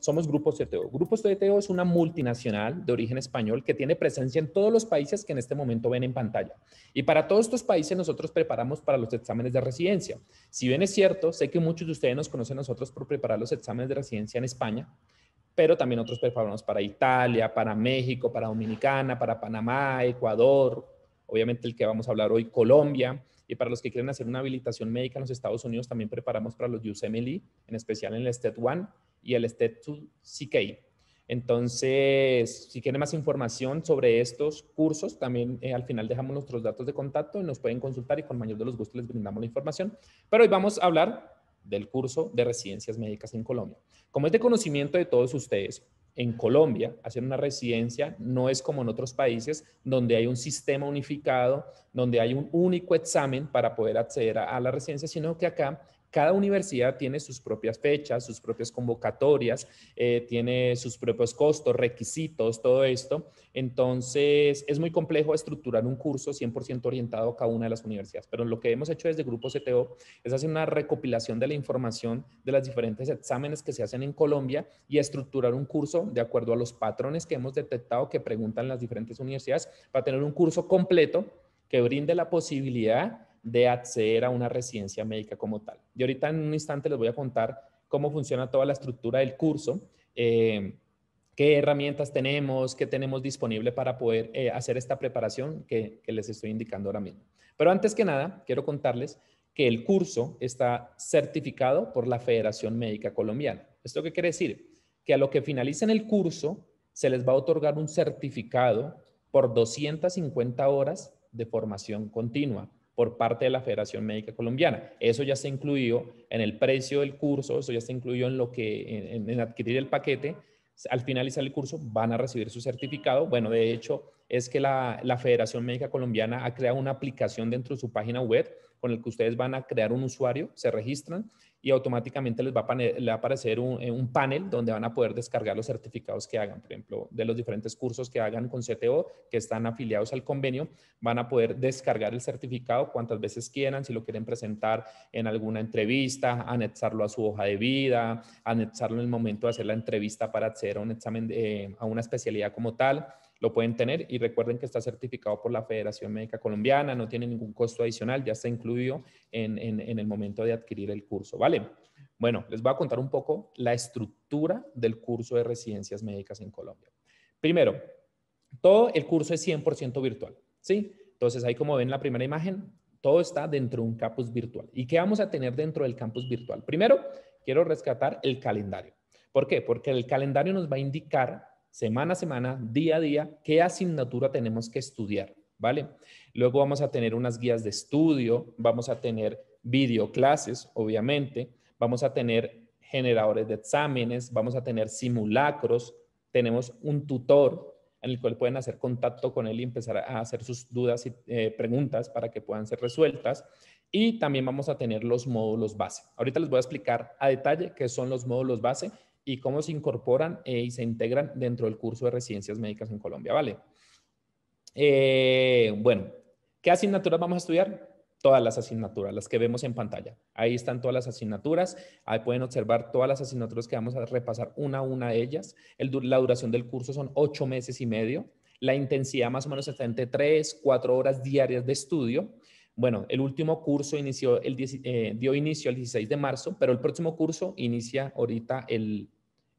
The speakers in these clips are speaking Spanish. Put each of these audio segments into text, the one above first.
somos Grupo CTO. E Grupo CTO e es una multinacional de origen español que tiene presencia en todos los países que en este momento ven en pantalla. Y para todos estos países nosotros preparamos para los exámenes de residencia. Si bien es cierto, sé que muchos de ustedes nos conocen a nosotros por preparar los exámenes de residencia en España, pero también otros preparamos para Italia, para México, para Dominicana, para Panamá, Ecuador, obviamente el que vamos a hablar hoy, Colombia, y para los que quieren hacer una habilitación médica en los Estados Unidos, también preparamos para los USMLE, en especial en el STET 1 y el Step CKI. Entonces, si quieren más información sobre estos cursos, también eh, al final dejamos nuestros datos de contacto y nos pueden consultar y con mayor de los gustos les brindamos la información. Pero hoy vamos a hablar del curso de residencias médicas en Colombia. Como es de conocimiento de todos ustedes, en Colombia, hacer una residencia no es como en otros países donde hay un sistema unificado, donde hay un único examen para poder acceder a, la residencia, sino que acá cada universidad tiene sus propias fechas, sus propias convocatorias, eh, tiene sus propios costos, requisitos, todo esto. Entonces, es muy complejo estructurar un curso 100% orientado a cada una de las universidades. Pero lo que hemos hecho desde Grupo CTO es hacer una recopilación de la información de los diferentes exámenes que se hacen en Colombia y estructurar un curso de acuerdo a los patrones que hemos detectado que preguntan las diferentes universidades para tener un curso completo que brinde la posibilidad de acceder a una residencia médica como tal. Y ahorita en un instante les voy a contar cómo funciona toda la estructura del curso, eh, qué herramientas tenemos, qué tenemos disponible para poder eh, hacer esta preparación que, que les estoy indicando ahora mismo. Pero antes que nada, quiero contarles que el curso está certificado por la Federación Médica Colombiana. ¿Esto qué quiere decir? Que a lo que finalicen el curso se les va a otorgar un certificado por 250 horas de formación continua por parte de la Federación Médica Colombiana. Eso ya está incluido en el precio del curso, eso ya está incluido en lo que en, adquirir el paquete. Al finalizar el curso van a recibir su certificado. Bueno, de hecho es que la, la Federación Médica Colombiana ha creado una aplicación dentro de su página web con el que ustedes van a crear un usuario, se registran y automáticamente les va a, aparecer eh, un, panel donde van a poder descargar los certificados que hagan, por ejemplo, de los diferentes cursos que hagan con CTO, que están afiliados al convenio, van a poder descargar el certificado cuantas veces quieran, si lo quieren presentar en alguna entrevista, anexarlo a su hoja de vida, anexarlo en el momento de hacer la entrevista para hacer un examen, eh, a una especialidad como tal lo pueden tener y recuerden que está certificado por la Federación Médica Colombiana, no tiene ningún costo adicional, ya está incluido en, el momento de adquirir el curso, ¿vale? Bueno, les voy a contar un poco la estructura del curso de residencias médicas en Colombia. Primero, todo el curso es 100% virtual, ¿sí? Entonces, ahí como ven la primera imagen, todo está dentro de un campus virtual. ¿Y qué vamos a tener dentro del campus virtual? Primero, quiero rescatar el calendario. ¿Por qué? Porque el calendario nos va a indicar semana a semana, día a día, qué asignatura tenemos que estudiar, ¿vale? Luego vamos a tener unas guías de estudio, vamos a tener videoclases, obviamente, vamos a tener generadores de exámenes, vamos a tener simulacros, tenemos un tutor en el cual pueden hacer contacto con él y empezar a hacer sus dudas y eh, preguntas para que puedan ser resueltas. Y también vamos a tener los módulos base. Ahorita les voy a explicar a detalle qué son los módulos base y cómo se incorporan eh, y se integran dentro del curso de residencias médicas en Colombia, ¿vale? Eh, bueno, ¿qué asignaturas vamos a estudiar? Todas las asignaturas, las que vemos en pantalla. Ahí están todas las asignaturas. Ahí pueden observar todas las asignaturas que vamos a repasar una a una de ellas. la duración del curso son ocho meses y medio. La intensidad más o menos está entre tres, cuatro horas diarias de estudio. Bueno, el último curso inició eh, dio inicio el 16 de marzo, pero el próximo curso inicia ahorita el,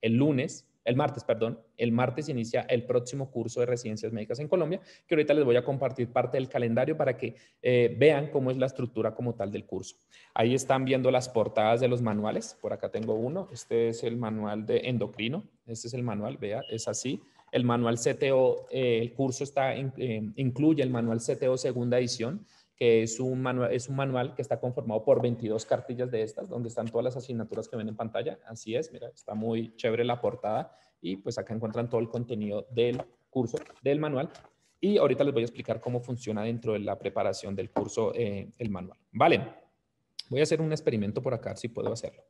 lunes, el martes, perdón, el martes inicia el próximo curso de residencias médicas en Colombia, que ahorita les voy a compartir parte del calendario para que eh, vean cómo es la estructura como tal del curso. Ahí están viendo las portadas de los manuales, por acá tengo uno, este es el manual de endocrino, este es el manual, vea, es así. El manual CTO, eh, el curso está, incluye el manual CTO segunda edición, que es un, manual, es un manual que está conformado por 22 cartillas de estas, donde están todas las asignaturas que ven en pantalla. Así es, mira, está muy chévere la portada y pues acá encuentran todo el contenido del curso, del manual. Y ahorita les voy a explicar cómo funciona dentro de la preparación del curso eh, el manual. Vale, voy a hacer un experimento por acá, si puedo hacerlo.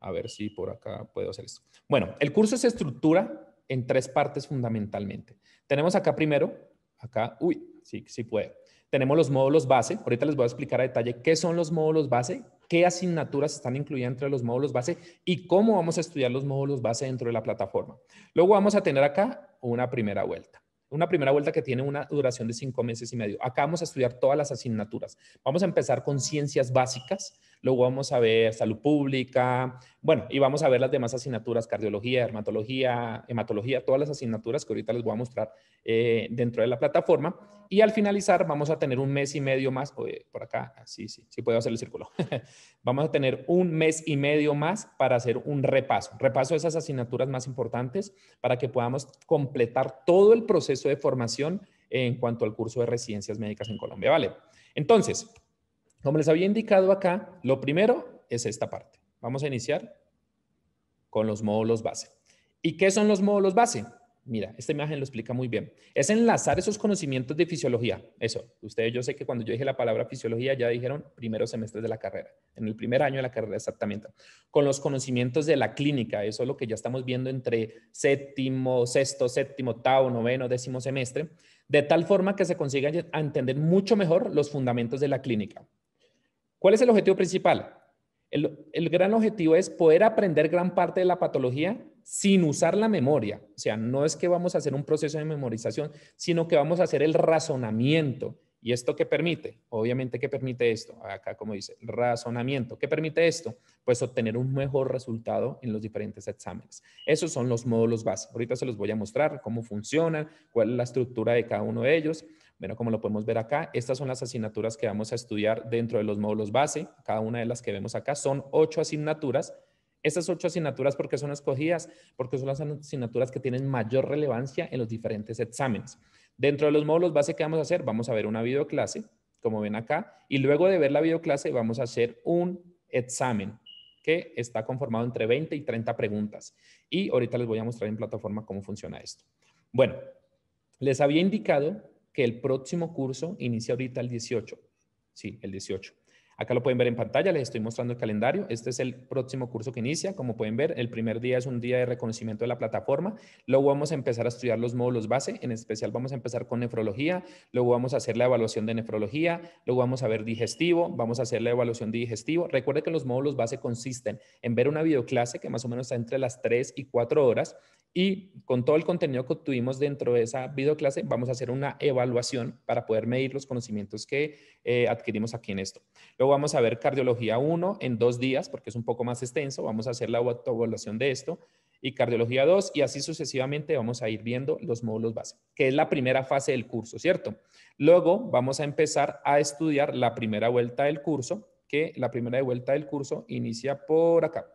A ver si por acá puedo hacer esto. Bueno, el curso se estructura en tres partes fundamentalmente. Tenemos acá primero Acá, uy, sí, sí puede. Tenemos los módulos base. Ahorita les voy a explicar a detalle qué son los módulos base, qué asignaturas están incluidas entre los módulos base y cómo vamos a estudiar los módulos base dentro de la plataforma. Luego vamos a tener acá una primera vuelta. Una primera vuelta que tiene una duración de cinco meses y medio. Acá vamos a estudiar todas las asignaturas. Vamos a empezar con ciencias básicas luego vamos a ver salud pública, bueno, y vamos a ver las demás asignaturas, cardiología, dermatología, hematología, todas las asignaturas que ahorita les voy a mostrar eh, dentro de la plataforma. Y al finalizar vamos a tener un mes y medio más, por acá, ah, sí, sí, sí puedo hacer el círculo. vamos a tener un mes y medio más para hacer un repaso, repaso de esas asignaturas más importantes para que podamos completar todo el proceso de formación en cuanto al curso de residencias médicas en Colombia, ¿vale? Entonces, como les había indicado acá, lo primero es esta parte. Vamos a iniciar con los módulos base. ¿Y qué son los módulos base? Mira, esta imagen lo explica muy bien. Es enlazar esos conocimientos de fisiología. Eso, ustedes yo sé que cuando yo dije la palabra fisiología ya dijeron primeros semestres de la carrera, en el primer año de la carrera exactamente, con los conocimientos de la clínica. Eso es lo que ya estamos viendo entre séptimo, sexto, séptimo, octavo, noveno, décimo semestre, de tal forma que se consiga entender mucho mejor los fundamentos de la clínica. ¿Cuál es el objetivo principal? El, gran objetivo es poder aprender gran parte de la patología sin usar la memoria. O sea, no es que vamos a hacer un proceso de memorización, sino que vamos a hacer el razonamiento. ¿Y esto qué permite? Obviamente, ¿qué permite esto? Acá, como dice, razonamiento. ¿Qué permite esto? Pues obtener un mejor resultado en los diferentes exámenes. Esos son los módulos básicos. Ahorita se los voy a mostrar cómo funcionan, cuál es la estructura de cada uno de ellos. Bueno, como lo podemos ver acá, estas son las asignaturas que vamos a estudiar dentro de los módulos base. Cada una de las que vemos acá son ocho asignaturas. Estas ocho asignaturas, ¿por qué son escogidas? Porque son las asignaturas que tienen mayor relevancia en los diferentes exámenes. Dentro de los módulos base, ¿qué vamos a hacer? Vamos a ver una videoclase, como ven acá, y luego de ver la videoclase vamos a hacer un examen que está conformado entre 20 y 30 preguntas. Y ahorita les voy a mostrar en plataforma cómo funciona esto. Bueno, les había indicado que el próximo curso inicia ahorita el 18. Sí, el 18. Acá lo pueden ver en pantalla, les estoy mostrando el calendario. Este es el próximo curso que inicia. Como pueden ver, el primer día es un día de reconocimiento de la plataforma. Luego vamos a empezar a estudiar los módulos base. En especial vamos a empezar con nefrología. Luego vamos a hacer la evaluación de nefrología. Luego vamos a ver digestivo. Vamos a hacer la evaluación digestivo. Recuerde que los módulos base consisten en ver una videoclase que más o menos está entre las 3 y 4 horas. Y con todo el contenido que obtuvimos dentro de esa videoclase, vamos a hacer una evaluación para poder medir los conocimientos que eh, adquirimos aquí en esto. Luego vamos a ver cardiología 1 en dos días, porque es un poco más extenso, vamos a hacer la autoevaluación de esto, y cardiología 2, y así sucesivamente vamos a ir viendo los módulos base, que es la primera fase del curso, ¿cierto? Luego vamos a empezar a estudiar la primera vuelta del curso, que la primera vuelta del curso inicia por acá.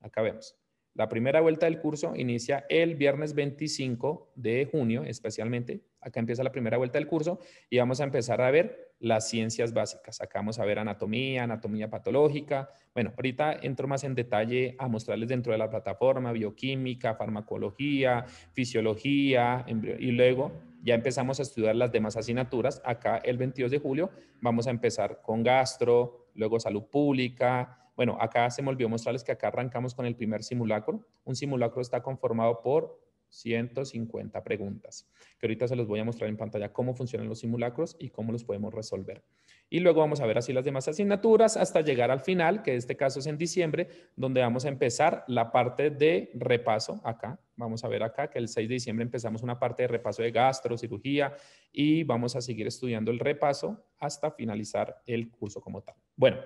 Acá vemos. La primera vuelta del curso inicia el viernes 25 de junio, especialmente. Acá empieza la primera vuelta del curso y vamos a empezar a ver las ciencias básicas. Acá vamos a ver anatomía, anatomía patológica. Bueno, ahorita entro más en detalle a mostrarles dentro de la plataforma bioquímica, farmacología, fisiología y luego ya empezamos a estudiar las demás asignaturas. Acá el 22 de julio vamos a empezar con gastro, luego salud pública, bueno, acá se me olvidó mostrarles que acá arrancamos con el primer simulacro. Un simulacro está conformado por 150 preguntas, que ahorita se los voy a mostrar en pantalla cómo funcionan los simulacros y cómo los podemos resolver. Y luego vamos a ver así las demás asignaturas hasta llegar al final, que en este caso es en diciembre, donde vamos a empezar la parte de repaso acá. Vamos a ver acá que el 6 de diciembre empezamos una parte de repaso de gastro, cirugía y vamos a seguir estudiando el repaso hasta finalizar el curso como tal. Bueno,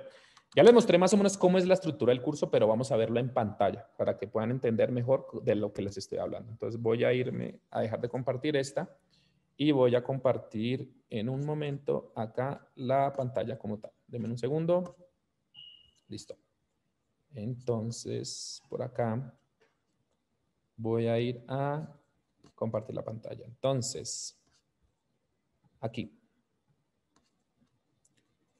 ya les mostré más o menos cómo es la estructura del curso, pero vamos a verlo en pantalla para que puedan entender mejor de lo que les estoy hablando. Entonces voy a irme a dejar de compartir esta y voy a compartir en un momento acá la pantalla como tal. Denme un segundo. Listo. Entonces, por acá voy a ir a compartir la pantalla. Entonces, aquí.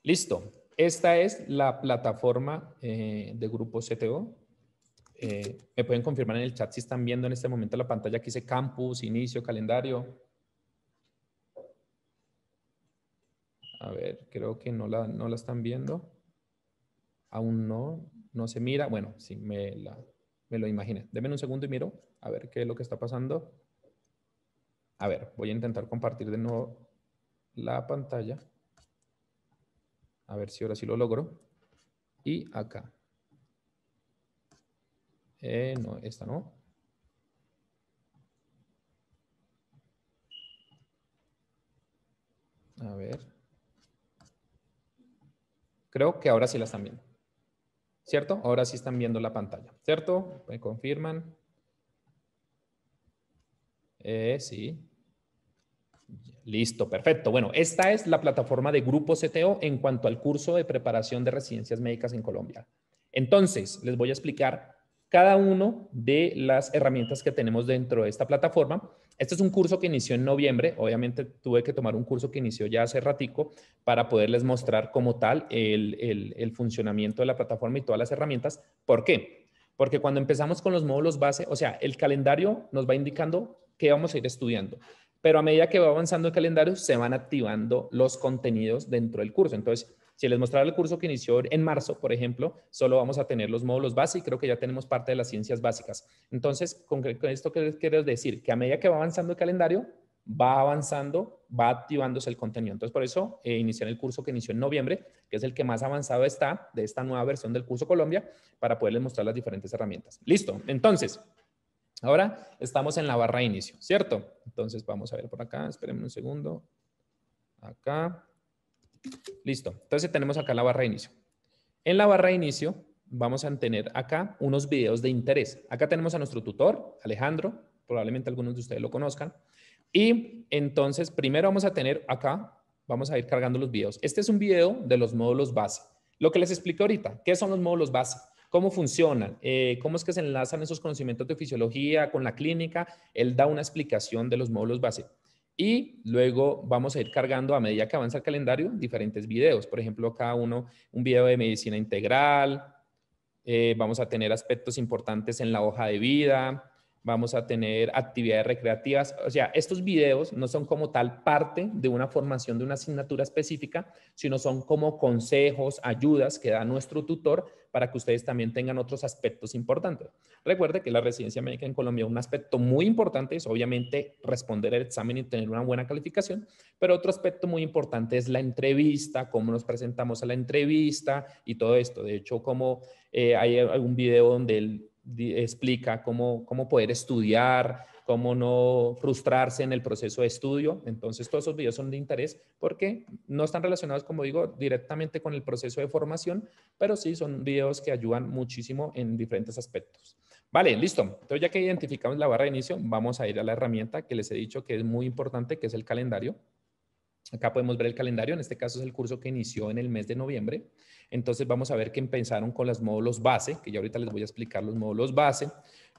Listo. Esta es la plataforma eh, de Grupo CTO. Eh, me pueden confirmar en el chat si están viendo en este momento la pantalla que dice campus, inicio, calendario. A ver, creo que no la, no la están viendo. Aún no, no se mira. Bueno, sí, me, la, lo imaginé. Denme un segundo y miro a ver qué es lo que está pasando. A ver, voy a intentar compartir de nuevo la pantalla. A ver si ahora sí lo logro. Y acá. Eh, no, esta no. A ver. Creo que ahora sí la están viendo. ¿Cierto? Ahora sí están viendo la pantalla. ¿Cierto? Me confirman. Eh, sí. Listo, perfecto. Bueno, esta es la plataforma de Grupo CTO en cuanto al curso de preparación de residencias médicas en Colombia. Entonces, les voy a explicar cada una de las herramientas que tenemos dentro de esta plataforma. Este es un curso que inició en noviembre. Obviamente tuve que tomar un curso que inició ya hace ratico para poderles mostrar como tal el, el funcionamiento de la plataforma y todas las herramientas. ¿Por qué? Porque cuando empezamos con los módulos base, o sea, el calendario nos va indicando qué vamos a ir estudiando pero a medida que va avanzando el calendario se van activando los contenidos dentro del curso. Entonces, si les mostrara el curso que inició en marzo, por ejemplo, solo vamos a tener los módulos base y creo que ya tenemos parte de las ciencias básicas. Entonces, con, esto quiero decir, que a medida que va avanzando el calendario, va avanzando, va activándose el contenido. Entonces, por eso eh, inicié el curso que inició en noviembre, que es el que más avanzado está de esta nueva versión del curso Colombia, para poderles mostrar las diferentes herramientas. Listo. Entonces, Ahora estamos en la barra de inicio, ¿cierto? Entonces vamos a ver por acá, esperemos un segundo. Acá. Listo. Entonces tenemos acá la barra de inicio. En la barra de inicio vamos a tener acá unos videos de interés. Acá tenemos a nuestro tutor, Alejandro, probablemente algunos de ustedes lo conozcan. Y entonces primero vamos a tener acá, vamos a ir cargando los videos. Este es un video de los módulos base. Lo que les expliqué ahorita, ¿qué son los módulos base? ¿Cómo funcionan? Eh, ¿Cómo es que se enlazan esos conocimientos de fisiología con la clínica? Él da una explicación de los módulos base. Y luego vamos a ir cargando a medida que avanza el calendario diferentes videos. Por ejemplo, cada uno un video de medicina integral. Eh, vamos a tener aspectos importantes en la hoja de vida, vamos a tener actividades recreativas. O sea, estos videos no son como tal parte de una formación de una asignatura específica, sino son como consejos, ayudas que da nuestro tutor para que ustedes también tengan otros aspectos importantes. Recuerde que la residencia médica en Colombia, un aspecto muy importante es obviamente responder el examen y tener una buena calificación, pero otro aspecto muy importante es la entrevista, cómo nos presentamos a la entrevista y todo esto. De hecho, como eh, hay algún video donde el explica cómo, poder estudiar, cómo no frustrarse en el proceso de estudio. Entonces, todos esos videos son de interés porque no están relacionados, como digo, directamente con el proceso de formación, pero sí son videos que ayudan muchísimo en diferentes aspectos. Vale, listo. Entonces, ya que identificamos la barra de inicio, vamos a ir a la herramienta que les he dicho que es muy importante, que es el calendario. Acá podemos ver el calendario. En este caso es el curso que inició en el mes de noviembre. Entonces vamos a ver que empezaron con los módulos base, que ya ahorita les voy a explicar los módulos base.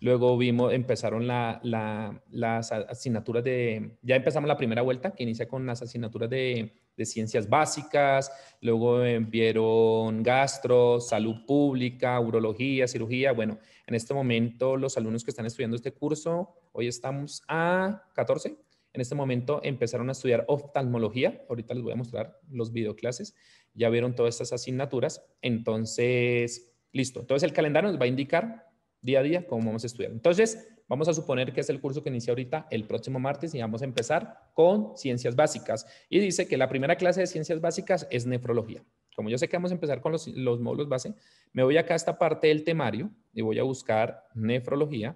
Luego vimos, empezaron las asignaturas de, ya empezamos la primera vuelta, que inicia con las asignaturas de, de ciencias básicas, luego vieron gastro, salud pública, urología, cirugía. Bueno, en este momento los alumnos que están estudiando este curso, hoy estamos a 14, en este momento empezaron a estudiar oftalmología, ahorita les voy a mostrar los videoclases, ya vieron todas estas asignaturas. Entonces, listo. Entonces, el calendario nos va a indicar día a día cómo vamos a estudiar. Entonces, vamos a suponer que es el curso que inicia ahorita el próximo martes y vamos a empezar con ciencias básicas. Y dice que la primera clase de ciencias básicas es nefrología. Como yo sé que vamos a empezar con los, módulos base, me voy acá a esta parte del temario y voy a buscar nefrología.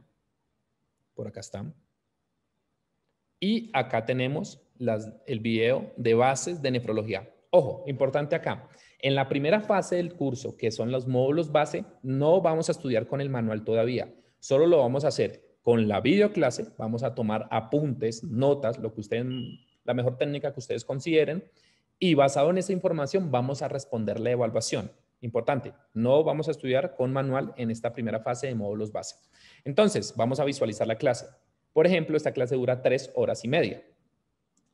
Por acá están. Y acá tenemos las, el video de bases de nefrología. Ojo, importante acá. En la primera fase del curso, que son los módulos base, no vamos a estudiar con el manual todavía. Solo lo vamos a hacer con la videoclase. Vamos a tomar apuntes, notas, lo que ustedes, la mejor técnica que ustedes consideren. Y basado en esa información, vamos a responder la evaluación. Importante, no vamos a estudiar con manual en esta primera fase de módulos base. Entonces, vamos a visualizar la clase. Por ejemplo, esta clase dura tres horas y media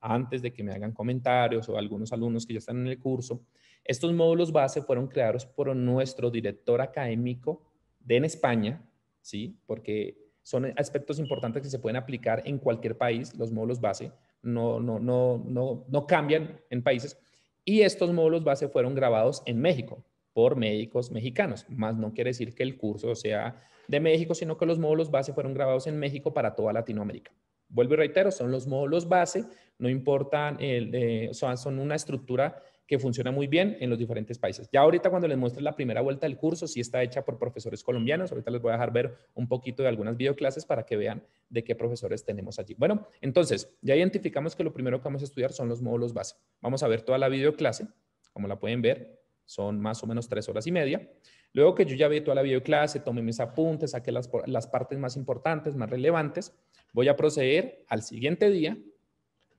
antes de que me hagan comentarios o algunos alumnos que ya están en el curso. Estos módulos base fueron creados por nuestro director académico de en España, ¿sí? Porque son aspectos importantes que se pueden aplicar en cualquier país, los módulos base no, no, no, no, no cambian en países. Y estos módulos base fueron grabados en México por médicos mexicanos, más no quiere decir que el curso sea de México, sino que los módulos base fueron grabados en México para toda Latinoamérica. Vuelvo y reitero, son los módulos base no importa, eh, son, una estructura que funciona muy bien en los diferentes países. Ya ahorita cuando les muestre la primera vuelta del curso, si está hecha por profesores colombianos. Ahorita les voy a dejar ver un poquito de algunas videoclases para que vean de qué profesores tenemos allí. Bueno, entonces ya identificamos que lo primero que vamos a estudiar son los módulos base. Vamos a ver toda la videoclase, como la pueden ver, son más o menos tres horas y media. Luego que yo ya vi toda la videoclase, tomé mis apuntes, saqué las, las partes más importantes, más relevantes, voy a proceder al siguiente día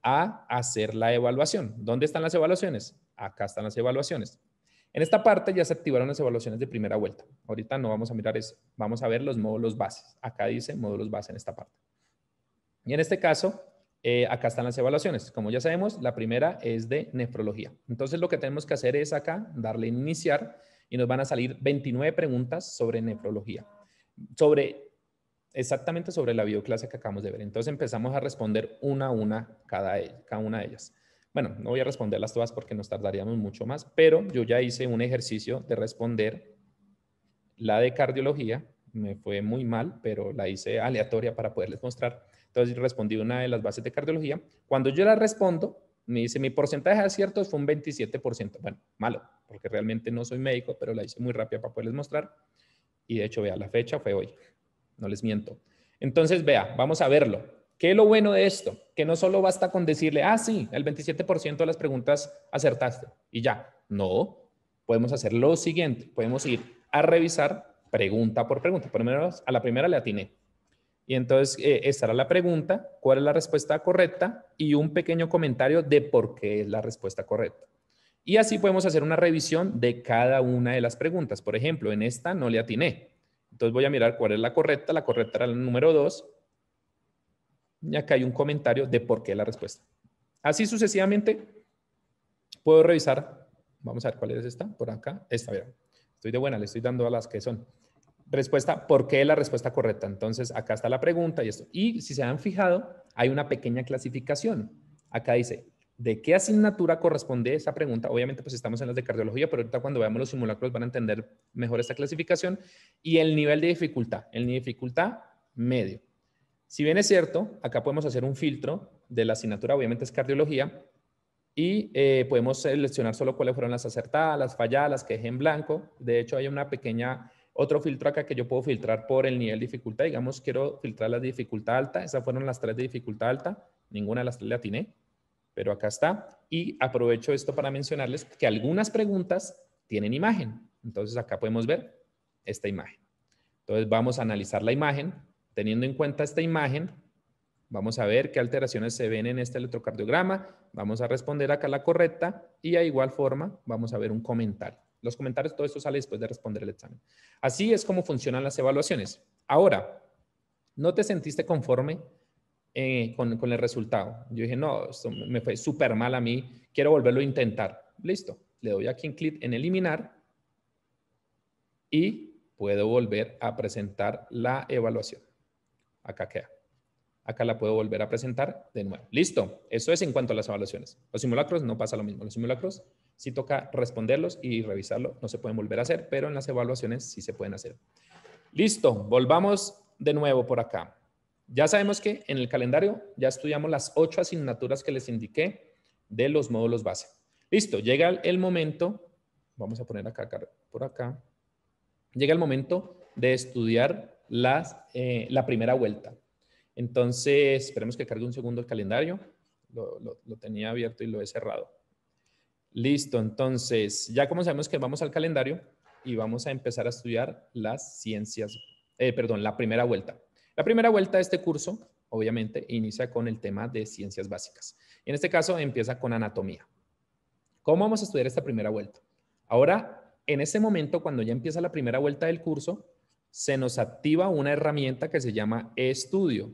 a hacer la evaluación. ¿Dónde están las evaluaciones? Acá están las evaluaciones. En esta parte ya se activaron las evaluaciones de primera vuelta. Ahorita no vamos a mirar eso. Vamos a ver los módulos bases. Acá dice módulos base en esta parte. Y en este caso, eh, acá están las evaluaciones. Como ya sabemos, la primera es de nefrología. Entonces lo que tenemos que hacer es acá darle iniciar y nos van a salir 29 preguntas sobre nefrología. Sobre exactamente sobre la bioclase que acabamos de ver. Entonces empezamos a responder una a una cada, cada una de ellas. Bueno, no voy a responderlas todas porque nos tardaríamos mucho más, pero yo ya hice un ejercicio de responder la de cardiología, me fue muy mal, pero la hice aleatoria para poderles mostrar. Entonces respondí una de las bases de cardiología. Cuando yo la respondo, me dice, mi porcentaje de aciertos fue un 27%. Bueno, malo, porque realmente no soy médico, pero la hice muy rápida para poderles mostrar. Y de hecho, vea, la fecha fue hoy no les miento. Entonces, vea, vamos a verlo. ¿Qué es lo bueno de esto? Que no solo basta con decirle, ah, sí, el 27% de las preguntas acertaste y ya. No, podemos hacer lo siguiente. Podemos ir a revisar pregunta por pregunta. Por menos, a la primera le atiné. Y entonces eh, estará la pregunta, cuál es la respuesta correcta y un pequeño comentario de por qué es la respuesta correcta. Y así podemos hacer una revisión de cada una de las preguntas. Por ejemplo, en esta no le atiné. Entonces voy a mirar cuál es la correcta. La correcta era el número 2. Y acá hay un comentario de por qué la respuesta. Así sucesivamente, puedo revisar. Vamos a ver cuál es esta por acá. Esta, Estoy de buena, le estoy dando a las que son. Respuesta, ¿por qué la respuesta correcta? Entonces, acá está la pregunta y esto. Y si se han fijado, hay una pequeña clasificación. Acá dice, de qué asignatura corresponde esa pregunta. Obviamente, pues estamos en las de cardiología, pero ahorita cuando veamos los simulacros van a entender mejor esta clasificación y el nivel de dificultad, el nivel de dificultad medio. Si bien es cierto, acá podemos hacer un filtro de la asignatura, obviamente es cardiología, y eh, podemos seleccionar solo cuáles fueron las acertadas, las falladas, las que dejé en blanco. De hecho, hay una pequeña, otro filtro acá que yo puedo filtrar por el nivel de dificultad. Digamos, quiero filtrar las de dificultad alta. Esas fueron las tres de dificultad alta. Ninguna de las tres le atiné pero acá está. Y aprovecho esto para mencionarles que algunas preguntas tienen imagen. Entonces acá podemos ver esta imagen. Entonces vamos a analizar la imagen. Teniendo en cuenta esta imagen, vamos a ver qué alteraciones se ven en este electrocardiograma. Vamos a responder acá la correcta y a igual forma vamos a ver un comentario. Los comentarios, todo esto sale después de responder el examen. Así es como funcionan las evaluaciones. Ahora, ¿no te sentiste conforme eh, con, con, el resultado. Yo dije, no, me fue súper mal a mí, quiero volverlo a intentar. Listo, le doy aquí un clic en eliminar y puedo volver a presentar la evaluación. Acá queda. Acá la puedo volver a presentar de nuevo. Listo. Eso es en cuanto a las evaluaciones. Los simulacros no pasa lo mismo. Los simulacros sí toca responderlos y revisarlo. No se pueden volver a hacer, pero en las evaluaciones sí se pueden hacer. Listo. Volvamos de nuevo por acá. Ya sabemos que en el calendario ya estudiamos las ocho asignaturas que les indiqué de los módulos base. Listo, llega el momento, vamos a poner acá, por acá, llega el momento de estudiar las, eh, la primera vuelta. Entonces, esperemos que cargue un segundo el calendario. Lo, tenía abierto y lo he cerrado. Listo, entonces, ya como sabemos que vamos al calendario y vamos a empezar a estudiar las ciencias, eh, perdón, la primera vuelta. La primera vuelta de este curso, obviamente, inicia con el tema de ciencias básicas. En este caso, empieza con anatomía. ¿Cómo vamos a estudiar esta primera vuelta? Ahora, en ese momento, cuando ya empieza la primera vuelta del curso, se nos activa una herramienta que se llama estudio.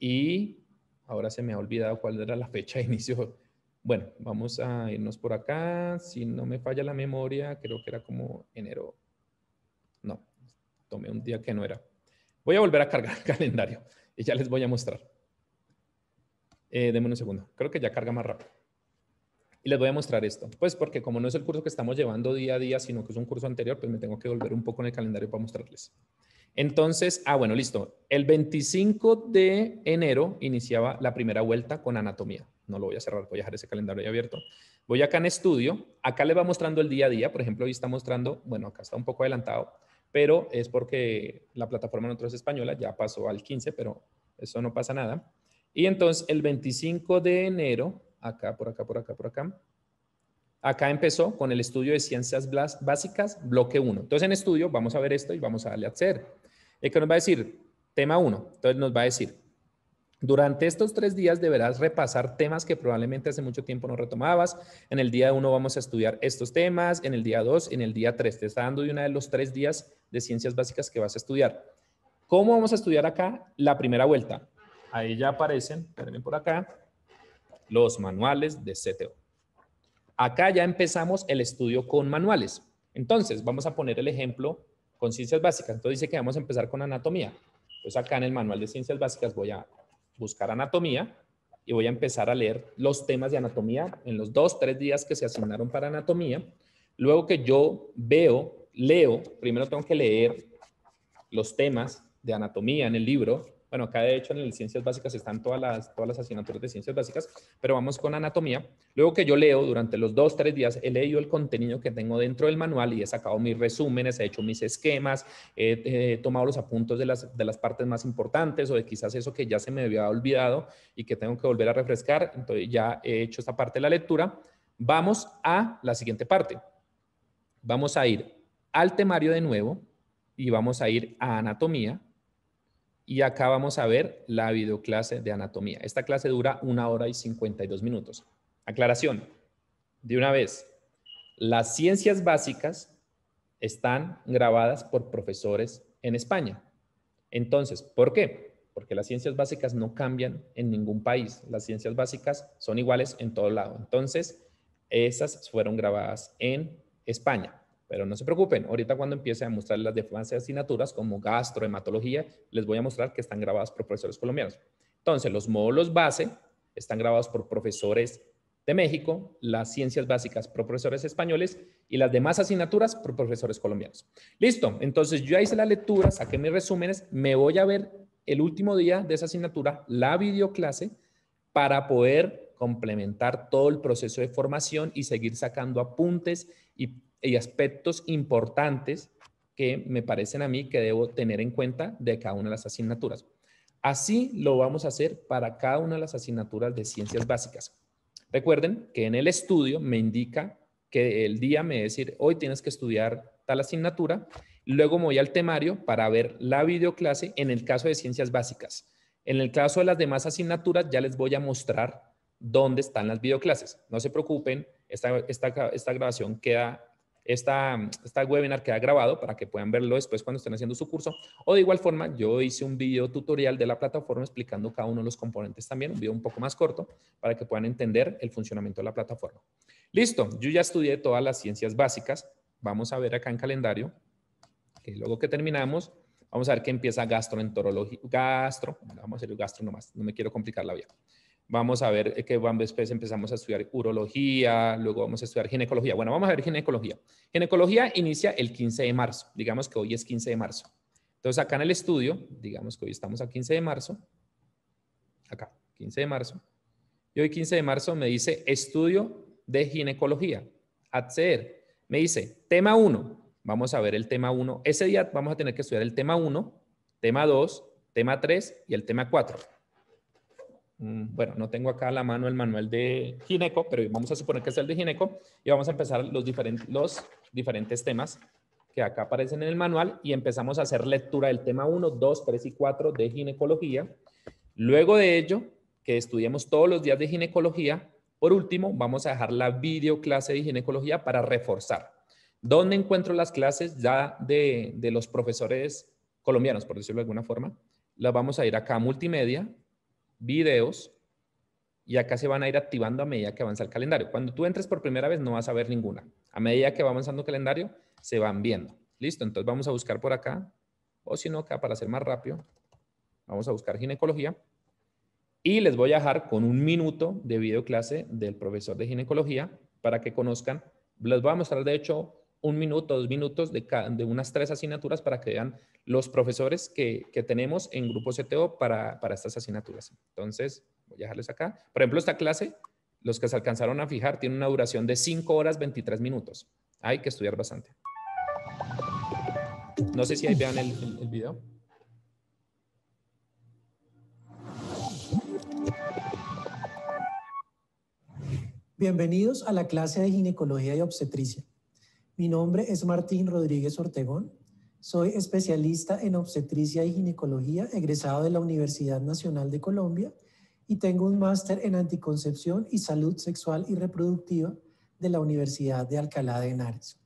Y ahora se me ha olvidado cuál era la fecha de inicio. Bueno, vamos a irnos por acá. Si no me falla la memoria, creo que era como enero. No, tomé un día que no era. Voy a volver a cargar el calendario y ya les voy a mostrar. Eh, un segundo. Creo que ya carga más rápido. Y les voy a mostrar esto. Pues porque como no es el curso que estamos llevando día a día, sino que es un curso anterior, pues me tengo que volver un poco en el calendario para mostrarles. Entonces, ah, bueno, listo. El 25 de enero iniciaba la primera vuelta con anatomía. No lo voy a cerrar, voy a dejar ese calendario ahí abierto. Voy acá en estudio. Acá les va mostrando el día a día. Por ejemplo, hoy está mostrando, bueno, acá está un poco adelantado, pero es porque la plataforma nosotros española ya pasó al 15, pero eso no pasa nada. Y entonces el 25 de enero, acá, por acá, por acá, por acá, acá empezó con el estudio de ciencias básicas, bloque 1. Entonces en estudio vamos a ver esto y vamos a darle a hacer. qué nos va a decir? Tema 1. Entonces nos va a decir, durante estos tres días deberás repasar temas que probablemente hace mucho tiempo no retomabas. En el día 1 vamos a estudiar estos temas, en el día 2, en el día 3. Te está dando de una de los tres días de ciencias básicas que vas a estudiar. ¿Cómo vamos a estudiar acá la primera vuelta? Ahí ya aparecen, por acá, los manuales de CTO. Acá ya empezamos el estudio con manuales. Entonces, vamos a poner el ejemplo con ciencias básicas. Entonces dice que vamos a empezar con anatomía. Entonces acá en el manual de ciencias básicas voy a buscar anatomía y voy a empezar a leer los temas de anatomía en los dos, tres días que se asignaron para anatomía. Luego que yo veo leo, primero tengo que leer los temas de anatomía en el libro. Bueno, acá de hecho en las Ciencias Básicas están todas las, todas las asignaturas de Ciencias Básicas, pero vamos con anatomía. Luego que yo leo durante los dos, tres días, he leído el contenido que tengo dentro del manual y he sacado mis resúmenes, he hecho mis esquemas, he, tomado los apuntes de las, de las partes más importantes o de quizás eso que ya se me había olvidado y que tengo que volver a refrescar. Entonces ya he hecho esta parte de la lectura. Vamos a la siguiente parte. Vamos a ir al temario de nuevo y vamos a ir a anatomía. Y acá vamos a ver la videoclase de anatomía. Esta clase dura una hora y 52 minutos. Aclaración, de una vez, las ciencias básicas están grabadas por profesores en España. Entonces, ¿por qué? Porque las ciencias básicas no cambian en ningún país. Las ciencias básicas son iguales en todo lado. Entonces, esas fueron grabadas en España. Pero no se preocupen, ahorita cuando empiece a mostrar las demás asignaturas como gastro, hematología, les voy a mostrar que están grabadas por profesores colombianos. Entonces, los módulos base están grabados por profesores de México, las ciencias básicas por profesores españoles y las demás asignaturas por profesores colombianos. Listo, entonces yo ya hice la lectura, saqué mis resúmenes, me voy a ver el último día de esa asignatura, la videoclase, para poder complementar todo el proceso de formación y seguir sacando apuntes y y aspectos importantes que me parecen a mí que debo tener en cuenta de cada una de las asignaturas. Así lo vamos a hacer para cada una de las asignaturas de ciencias básicas. Recuerden que en el estudio me indica que el día me decir, hoy tienes que estudiar tal asignatura, luego me voy al temario para ver la videoclase en el caso de ciencias básicas. En el caso de las demás asignaturas ya les voy a mostrar dónde están las videoclases. No se preocupen, esta, esta, esta grabación queda esta, esta webinar queda grabado para que puedan verlo después cuando estén haciendo su curso. O de igual forma, yo hice un video tutorial de la plataforma explicando cada uno de los componentes también, un video un poco más corto para que puedan entender el funcionamiento de la plataforma. Listo, yo ya estudié todas las ciencias básicas. Vamos a ver acá en calendario, que luego que terminamos, vamos a ver que empieza gastroenterología, gastro, vamos a hacer el gastro nomás, no me quiero complicar la vida vamos a ver que después empezamos a estudiar urología, luego vamos a estudiar ginecología. Bueno, vamos a ver ginecología. Ginecología inicia el 15 de marzo, digamos que hoy es 15 de marzo. Entonces acá en el estudio, digamos que hoy estamos a 15 de marzo, acá, 15 de marzo, y hoy 15 de marzo me dice estudio de ginecología, acceder. Me dice, tema 1, vamos a ver el tema 1. Ese día vamos a tener que estudiar el tema 1, tema 2, tema 3 y el tema 4. Mm, bueno, no tengo acá a la mano el manual de Gineco, pero vamos a suponer que es el de Gineco y vamos a empezar los, diferentes, los diferentes temas que acá aparecen en el manual y empezamos a hacer lectura del tema 1, 2, 3 y 4 de ginecología. Luego de ello, que estudiemos todos los días de ginecología, por último, vamos a dejar la videoclase de ginecología para reforzar. ¿Dónde encuentro las clases ya de, de los profesores colombianos, por decirlo de alguna forma? Las vamos a ir acá a multimedia, videos y acá se van a ir activando a medida que avanza el calendario. Cuando tú entres por primera vez no vas a ver ninguna. A medida que va avanzando el calendario se van viendo. Listo, entonces vamos a buscar por acá o si no acá para hacer más rápido. Vamos a buscar ginecología y les voy a dejar con un minuto de clase del profesor de ginecología para que conozcan. Les voy a mostrar de hecho un minuto, dos minutos de, de unas tres asignaturas para que vean los profesores que, tenemos en grupo CTO para, estas asignaturas. Entonces, voy a dejarles acá. Por ejemplo, esta clase, los que se alcanzaron a fijar, tiene una duración de 5 horas 23 minutos. Hay que estudiar bastante. No sé si ahí vean el, el video. Bienvenidos a la clase de ginecología y obstetricia. Mi nombre es Martín Rodríguez Ortegón soy especialista en obstetricia y ginecología, egresado de la Universidad Nacional de Colombia y tengo un máster en anticoncepción y salud sexual y reproductiva de la Universidad de Alcalá de Henares.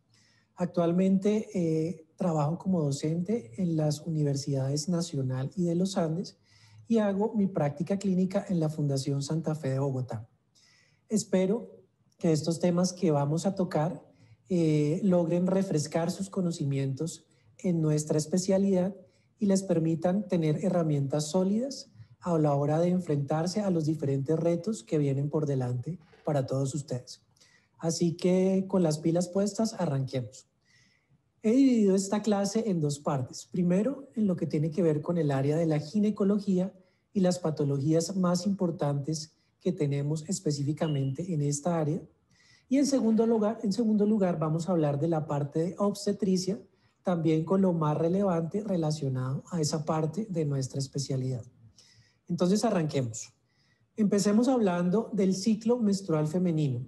Actualmente eh, trabajo como docente en las universidades Nacional y de los Andes y hago mi práctica clínica en la Fundación Santa Fe de Bogotá. Espero que estos temas que vamos a tocar eh, logren refrescar sus conocimientos en nuestra especialidad y les permitan tener herramientas sólidas a la hora de enfrentarse a los diferentes retos que vienen por delante para todos ustedes. Así que con las pilas puestas, arranquemos. He dividido esta clase en dos partes. Primero, en lo que tiene que ver con el área de la ginecología y las patologías más importantes que tenemos específicamente en esta área. Y en segundo lugar, en segundo lugar vamos a hablar de la parte de obstetricia, también con lo más relevante relacionado a esa parte de nuestra especialidad. Entonces, arranquemos. Empecemos hablando del ciclo menstrual femenino,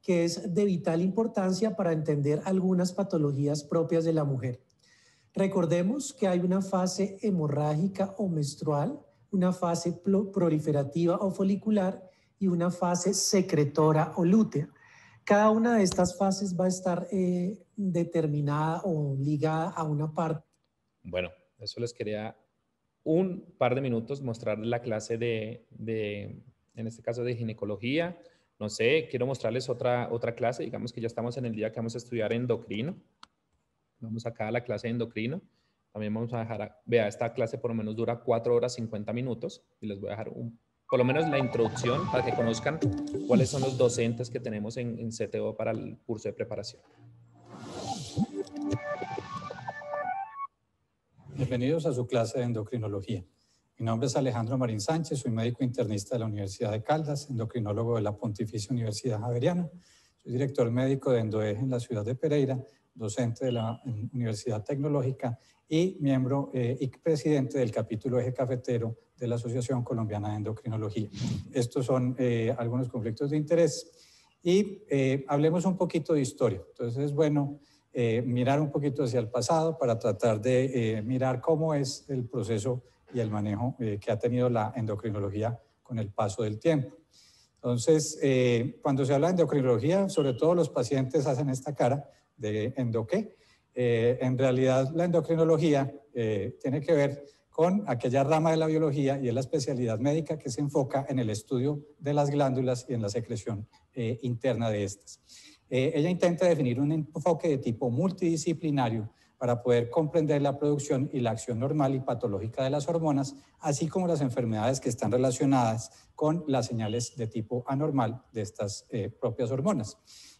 que es de vital importancia para entender algunas patologías propias de la mujer. Recordemos que hay una fase hemorrágica o menstrual, una fase proliferativa o folicular y una fase secretora o lútea. Cada una de estas fases va a estar eh, determinada o ligada a una parte. Bueno, eso les quería un par de minutos mostrar la clase de, de, en este caso, de ginecología. No sé, quiero mostrarles otra, otra clase. Digamos que ya estamos en el día que vamos a estudiar endocrino. Vamos acá a la clase de endocrino. También vamos a dejar, vea, esta clase por lo menos dura 4 horas 50 minutos y les voy a dejar un por lo menos la introducción para que conozcan cuáles son los docentes que tenemos en, CTO para el curso de preparación. Bienvenidos a su clase de endocrinología. Mi nombre es Alejandro Marín Sánchez, soy médico internista de la Universidad de Caldas, endocrinólogo de la Pontificia Universidad Javeriana, soy director médico de EndoEje en la ciudad de Pereira, docente de la Universidad Tecnológica y miembro eh, y presidente del capítulo Eje Cafetero de la Asociación Colombiana de Endocrinología. Estos son eh, algunos conflictos de interés. Y eh, hablemos un poquito de historia. Entonces es bueno eh, mirar un poquito hacia el pasado para tratar de mirar cómo es el proceso y el manejo que ha tenido la endocrinología con el paso del tiempo. Entonces, cuando se habla de endocrinología, sobre todo los pacientes hacen esta cara de endoqué. en realidad, la endocrinología tiene que ver con aquella rama de la biología y de la especialidad médica que se enfoca en el estudio de las glándulas y en la secreción eh, interna de estas. Eh, ella intenta definir un enfoque de tipo multidisciplinario para poder comprender la producción y la acción normal y patológica de las hormonas, así como las enfermedades que están relacionadas con las señales de tipo anormal de estas eh, propias hormonas.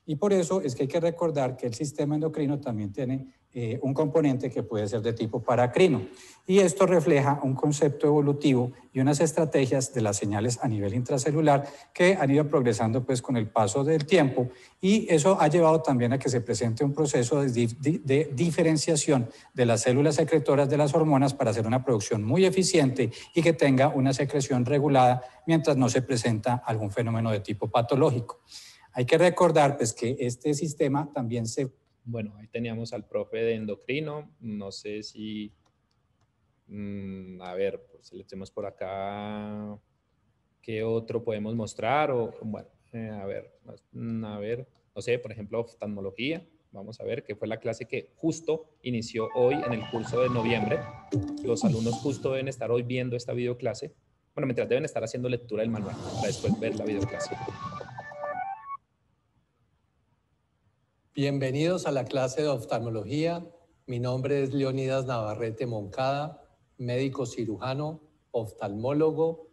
Y por eso es que hay que recordar que el sistema endocrino también tiene eh, un componente que puede ser de tipo paracrino. Y esto refleja un concepto evolutivo y unas estrategias de las señales a nivel intracelular que han ido progresando pues con el paso del tiempo y eso ha llevado también a que se presente un proceso de diferenciación de las células secretoras de las hormonas para hacer una producción muy eficiente y que tenga una secreción regulada mientras no se presenta algún fenómeno de tipo patológico. Hay que recordar pues que este sistema también se... Bueno, ahí teníamos al profe de endocrino, no sé si... Mm, a ver, pues tenemos por acá qué otro podemos mostrar o, bueno, eh, a ver, mm, a ver, no sé, por ejemplo, oftalmología. Vamos a ver qué fue la clase que justo inició hoy en el curso de noviembre. Los alumnos justo deben estar hoy viendo esta videoclase. Bueno, mientras deben estar haciendo lectura del manual para después ver la videoclase. Bienvenidos a la clase de oftalmología. Mi nombre es Leonidas Navarrete Moncada, médico cirujano, oftalmólogo,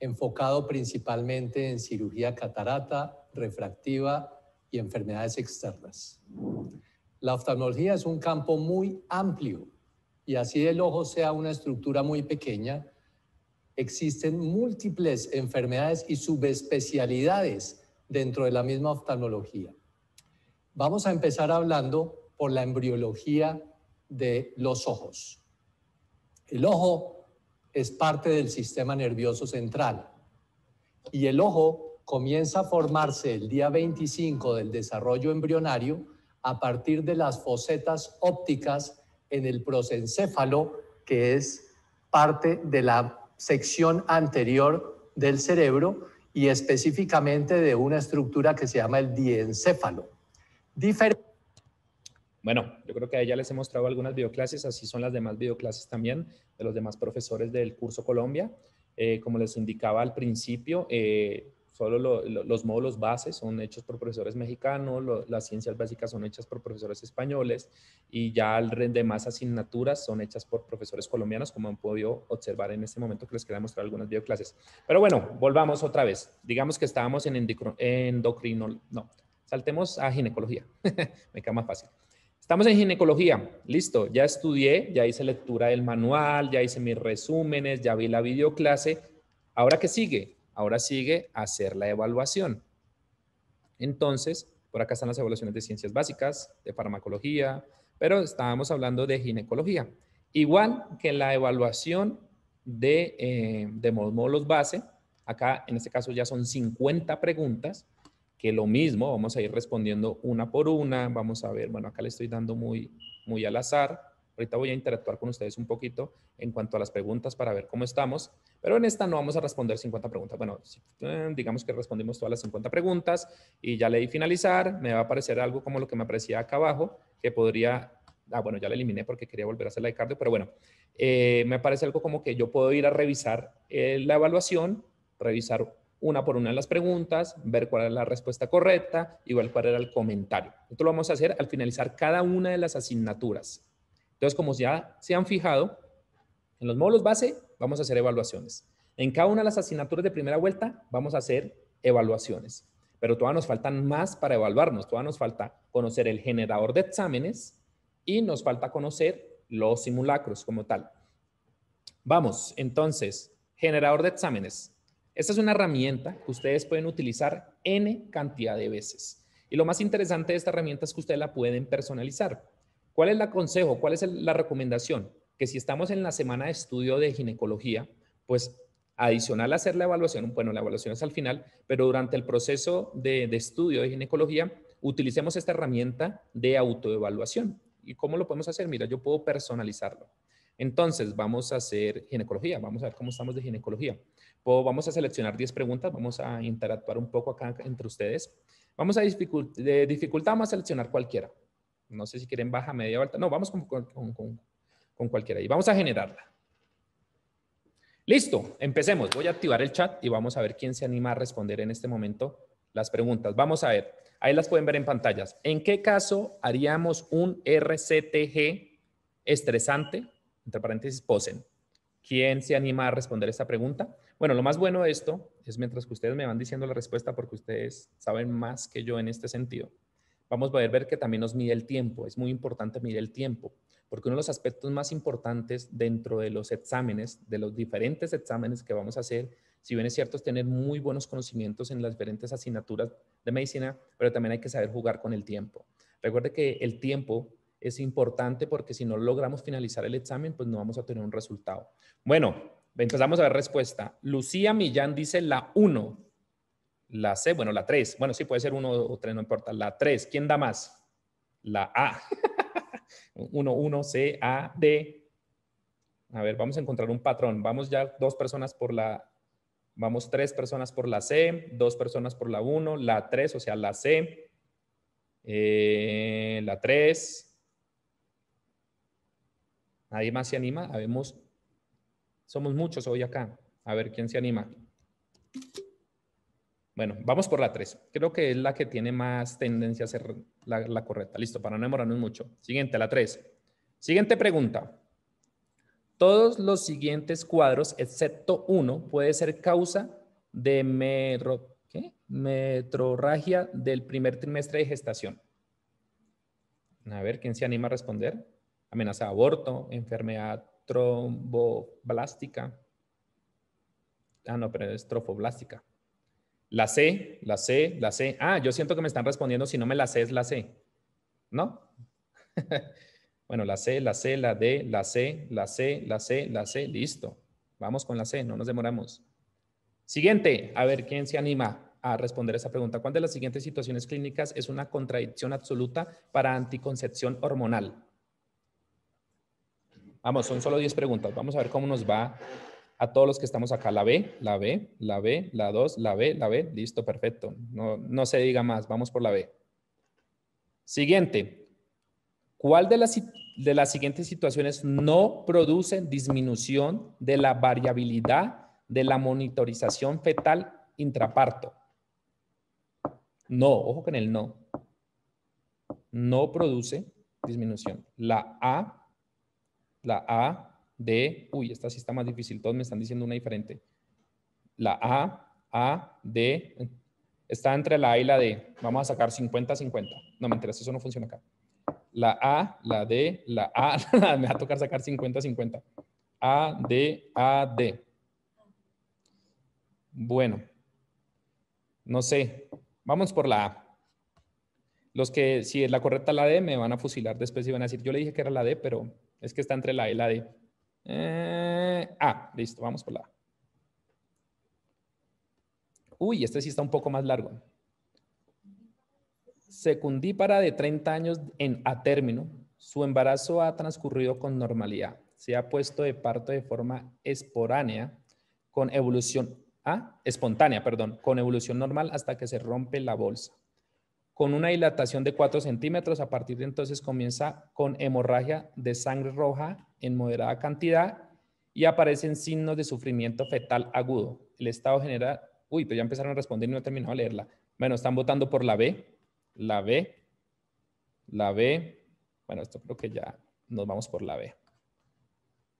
enfocado principalmente en cirugía catarata, refractiva y enfermedades externas. La oftalmología es un campo muy amplio y así el ojo sea una estructura muy pequeña, existen múltiples enfermedades y subespecialidades dentro de la misma oftalmología. Vamos a empezar hablando por la embriología de los ojos. El ojo es parte del sistema nervioso central y el ojo comienza a formarse el día 25 del desarrollo embrionario a partir de las fosetas ópticas en el prosencéfalo, que es parte de la sección anterior del cerebro y específicamente de una estructura que se llama el diencéfalo. Bueno, yo creo que ya les he mostrado algunas videoclases, así son las demás videoclases también de los demás profesores del curso Colombia. Eh, como les indicaba al principio, eh, solo los módulos bases son hechos por profesores mexicanos, las ciencias básicas son hechas por profesores españoles y ya de más asignaturas son hechas por profesores colombianos, como han podido observar en este momento que les quería mostrar algunas videoclases. Pero bueno, volvamos otra vez. Digamos que estábamos en endocrino, no, Saltemos a ginecología. Me queda más fácil. Estamos en ginecología. Listo, ya estudié, ya hice lectura del manual, ya hice mis resúmenes, ya vi la videoclase. Ahora qué sigue? Ahora sigue hacer la evaluación. Entonces, por acá están las evaluaciones de ciencias básicas, de farmacología, pero estábamos hablando de ginecología. Igual que la evaluación de, eh, de módulos base, acá en este caso ya son 50 preguntas, que lo mismo, vamos a ir respondiendo una por una, vamos a ver, bueno, acá le estoy dando muy, muy al azar, ahorita voy a interactuar con ustedes un poquito en cuanto a las preguntas para ver cómo estamos, pero en esta no vamos a responder 50 preguntas, bueno, eh, digamos que respondimos todas las 50 preguntas y ya le di finalizar, me va a aparecer algo como lo que me aparecía acá abajo, que podría, ah, bueno, ya la eliminé porque quería volver a hacer la de cardio, pero bueno, eh, me aparece algo como que yo puedo ir a revisar eh, la evaluación, revisar una por una de las preguntas, ver cuál es la respuesta correcta, igual cuál era el comentario. Esto lo vamos a hacer al finalizar cada una de las asignaturas. Entonces, como ya se han fijado, en los módulos base vamos a hacer evaluaciones. En cada una de las asignaturas de primera vuelta vamos a hacer evaluaciones. Pero todavía nos faltan más para evaluarnos. Todavía nos falta conocer el generador de exámenes y nos falta conocer los simulacros como tal. Vamos, entonces, generador de exámenes. Esta es una herramienta que ustedes pueden utilizar N cantidad de veces. Y lo más interesante de esta herramienta es que ustedes la pueden personalizar. ¿Cuál es el consejo? ¿Cuál es la recomendación? Que si estamos en la semana de estudio de ginecología, pues adicional a hacer la evaluación, bueno, la evaluación es al final, pero durante el proceso de, de estudio de ginecología, utilicemos esta herramienta de autoevaluación. ¿Y cómo lo podemos hacer? Mira, yo puedo personalizarlo. Entonces, vamos a hacer ginecología, vamos a ver cómo estamos de ginecología. vamos a seleccionar 10 preguntas, vamos a interactuar un poco acá entre ustedes. Vamos a dificultar, dificultad, vamos a seleccionar cualquiera. No sé si quieren baja, media o alta. No, vamos con, con cualquiera. Y vamos a generarla. Listo, empecemos. Voy a activar el chat y vamos a ver quién se anima a responder en este momento las preguntas. Vamos a ver, ahí las pueden ver en pantallas. ¿En qué caso haríamos un RCTG estresante entre paréntesis, posen. ¿Quién se anima a responder esta pregunta? Bueno, lo más bueno de esto es mientras que ustedes me van diciendo la respuesta porque ustedes saben más que yo en este sentido. Vamos a ver que también nos mide el tiempo. Es muy importante medir el tiempo porque uno de los aspectos más importantes dentro de los exámenes, de los diferentes exámenes que vamos a hacer, si bien es cierto es tener muy buenos conocimientos en las diferentes asignaturas de medicina, pero también hay que saber jugar con el tiempo. Recuerde que el tiempo es importante porque si no logramos finalizar el examen, pues no vamos a tener un resultado. Bueno, empezamos a ver respuesta. Lucía Millán dice la 1. La C, bueno, la 3. Bueno, sí, puede ser 1 o 3, no importa. La 3. ¿Quién da más? La A. 1, 1, C, A, D. A ver, vamos a encontrar un patrón. Vamos ya dos personas por la... Vamos tres personas por la C, dos personas por la 1, la 3, o sea, la C, eh, la 3, Nadie más se anima. somos muchos hoy acá. A ver quién se anima. Bueno, vamos por la 3. Creo que es la que tiene más tendencia a ser la, correcta. Listo, para no demorarnos mucho. Siguiente, la 3. Siguiente pregunta. Todos los siguientes cuadros, excepto uno, puede ser causa de metrorragia del primer trimestre de gestación. A ver, ¿quién se anima a responder? amenaza de aborto, enfermedad tromboblástica. Ah, no, pero es trofoblástica. La C, la C, la C. Ah, yo siento que me están respondiendo si no me la C es la C. ¿No? bueno, la C, la C, la D, la C, la C, la C, la C. Listo. Vamos con la C, no nos demoramos. Siguiente, a ver quién se anima a responder esa pregunta. ¿Cuál de las siguientes situaciones clínicas es una contradicción absoluta para anticoncepción hormonal? Vamos, son solo 10 preguntas. Vamos a ver cómo nos va a todos los que estamos acá. La B, la B, la B, la 2, la B, la B. Listo, perfecto. No, no se diga más. Vamos por la B. Siguiente. ¿Cuál de las, de las siguientes situaciones no produce disminución de la variabilidad de la monitorización fetal intraparto? No, ojo con el no. No produce disminución. La A, la A, D, uy, esta sí está más difícil, todos me están diciendo una diferente. La A, A, D, está entre la A y la D. Vamos a sacar 50-50. No, me interesa eso no funciona acá. La A, la D, la A, me va a tocar sacar 50-50. A, D, A, D. Bueno, no sé, vamos por la A. Los que, si es la correcta la D, me van a fusilar después y van a decir, yo le dije que era la D, pero es que está entre la A y la D. Eh, ah, listo, vamos por la A. Uy, este sí está un poco más largo. Secundípara de 30 años en, a término, su embarazo ha transcurrido con normalidad. Se ha puesto de parto de forma esporánea, con evolución, ah, espontánea, perdón, con evolución normal hasta que se rompe la bolsa con una dilatación de 4 centímetros. A partir de entonces comienza con hemorragia de sangre roja en moderada cantidad y aparecen signos de sufrimiento fetal agudo. El estado general, uy, pero pues ya empezaron a responder y no he terminado de leerla. Bueno, están votando por la B, la B, la B. Bueno, esto creo que ya nos vamos por la B.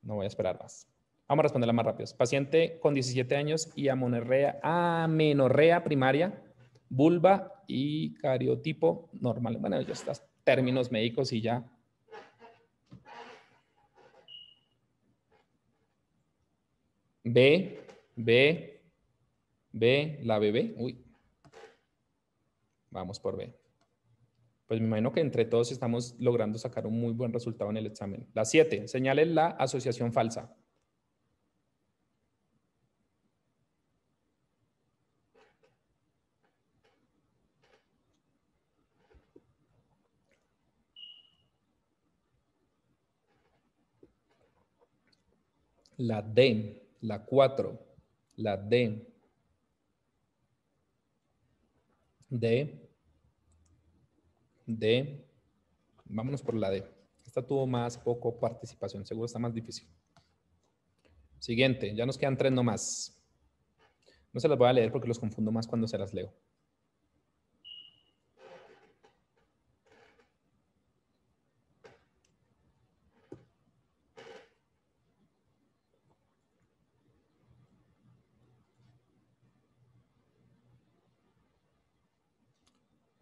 No voy a esperar más. Vamos a responderla más rápido. Paciente con 17 años y amenorrea, amenorrea primaria vulva y cariotipo normal. Bueno, ya estás términos médicos y ya. B, B, B, la bebé Uy. Vamos por B. Pues me imagino que entre todos estamos logrando sacar un muy buen resultado en el examen. La 7, señale la asociación falsa. la D, la 4, la D. D. D. Vámonos por la D. Esta tuvo más poco participación, seguro está más difícil. Siguiente, ya nos quedan tres nomás. No se las voy a leer porque los confundo más cuando se las leo.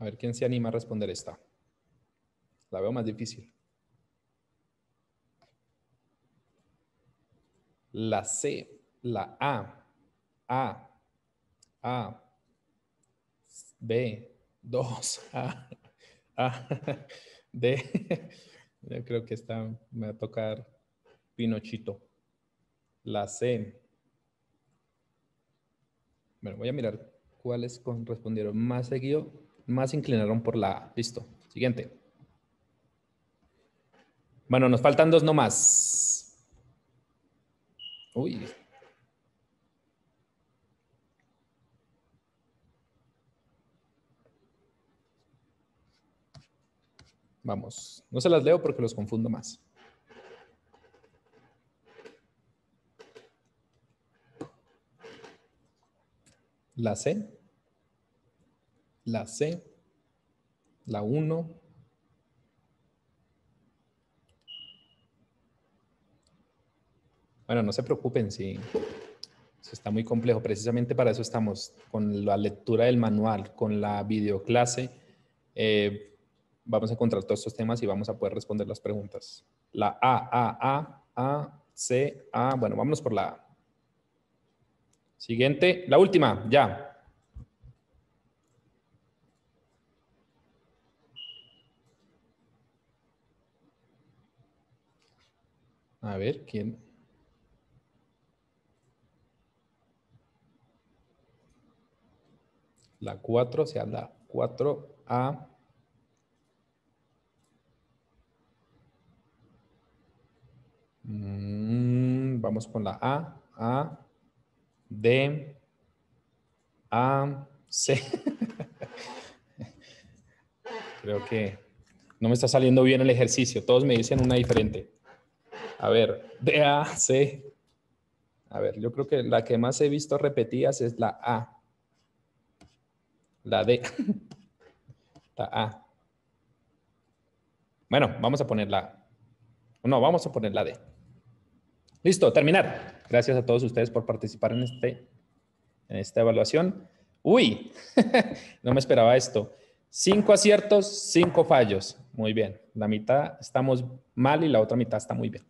ver quién se anima a responder esta. La veo más difícil. La C, la A, A, A, B, 2, A, A, D. Yo creo que esta me va a tocar Pinochito. La C. Bueno, voy a mirar cuáles respondieron más seguido más inclinaron por la Listo. Siguiente. Bueno, nos faltan dos nomás. Uy. Vamos, no se las leo porque los confundo más. La C la C, la 1, Bueno, no se preocupen si, está muy complejo. Precisamente para eso estamos con la lectura del manual, con la videoclase. clase eh, vamos a encontrar todos estos temas y vamos a poder responder las preguntas. La A, A, A, A, C, A. Bueno, vámonos por la Siguiente, la última, ya. A ver, ¿quién? La 4, o sea, la 4A. vamos con la A, A, D, A, C. Creo que no me está saliendo bien el ejercicio. Todos me dicen una diferente. A ver, D, A, C. A ver, yo creo que la que más he visto repetidas es la A. La D. La A. Bueno, vamos a poner la No, vamos a poner la D. Listo, terminar. Gracias a todos ustedes por participar en, este, en esta evaluación. Uy, no me esperaba esto. Cinco aciertos, cinco fallos. Muy bien. La mitad estamos mal y la otra mitad está muy bien.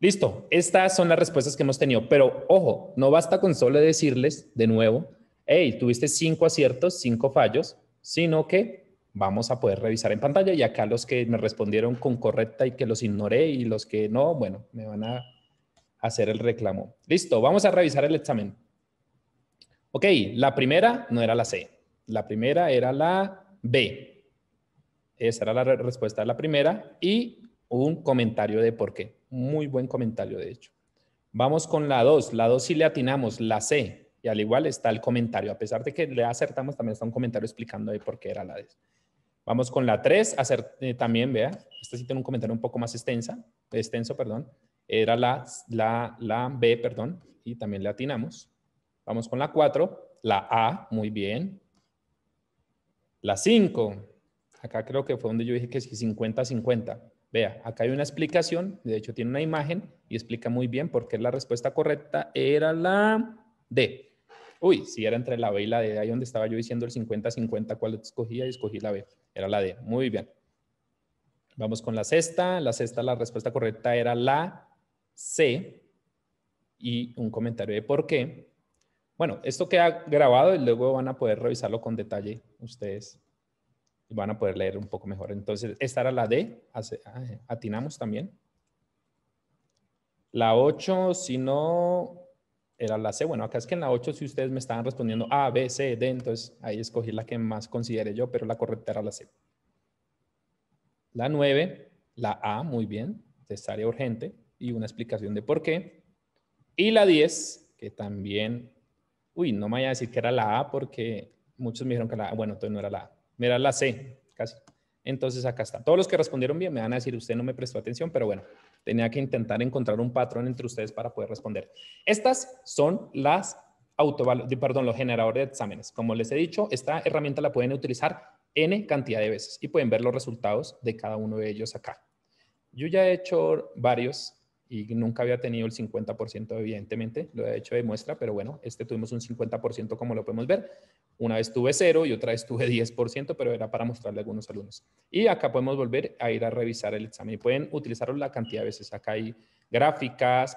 Listo, estas son las respuestas que hemos tenido, pero ojo, no basta con solo decirles de nuevo, hey, tuviste cinco aciertos, cinco fallos, sino que vamos a poder revisar en pantalla y acá los que me respondieron con correcta y que los ignoré y los que no, bueno, me van a hacer el reclamo. Listo, vamos a revisar el examen. Ok, la primera no era la C, la primera era la B. Esa era la respuesta de la primera y un comentario de por qué. Muy buen comentario, de hecho. Vamos con la 2. La 2 sí le atinamos, la C. Y al igual está el comentario. A pesar de que le acertamos, también está un comentario explicando de por qué era la D. Vamos con la 3. Eh, también, vea, esta sí tiene un comentario un poco más extensa, extenso. perdón. Era la, la, la B, perdón. Y también le atinamos. Vamos con la 4. La A, muy bien. La 5. Acá creo que fue donde yo dije que es 50-50. Vea, acá hay una explicación, de hecho tiene una imagen y explica muy bien por qué la respuesta correcta era la D. Uy, si era entre la B y la D, ahí donde estaba yo diciendo el 50-50 cuál escogía y escogí la B, era la D. Muy bien. Vamos con la sexta. La sexta, la respuesta correcta era la C. Y un comentario de por qué. Bueno, esto queda grabado y luego van a poder revisarlo con detalle ustedes van a poder leer un poco mejor. Entonces, esta era la D, atinamos también. La 8, si no, era la C. Bueno, acá es que en la 8, si ustedes me estaban respondiendo A, B, C, D, entonces ahí escogí la que más considere yo, pero la correcta era la C. La 9, la A, muy bien, necesaria urgente y una explicación de por qué. Y la 10, que también, uy, no me vaya a decir que era la A porque muchos me dijeron que la A, bueno, entonces no era la A. Mira la C, casi. Entonces acá está. Todos los que respondieron bien me van a decir, usted no me prestó atención, pero bueno, tenía que intentar encontrar un patrón entre ustedes para poder responder. Estas son las perdón, los generadores de exámenes. Como les he dicho, esta herramienta la pueden utilizar N cantidad de veces y pueden ver los resultados de cada uno de ellos acá. Yo ya he hecho varios y nunca había tenido el 50%, evidentemente, lo he hecho de muestra, pero bueno, este tuvimos un 50% como lo podemos ver. Una vez tuve 0 y otra vez tuve 10%, pero era para mostrarle a algunos alumnos. Y acá podemos volver a ir a revisar el examen. pueden utilizarlo la cantidad de veces. Acá hay gráficas,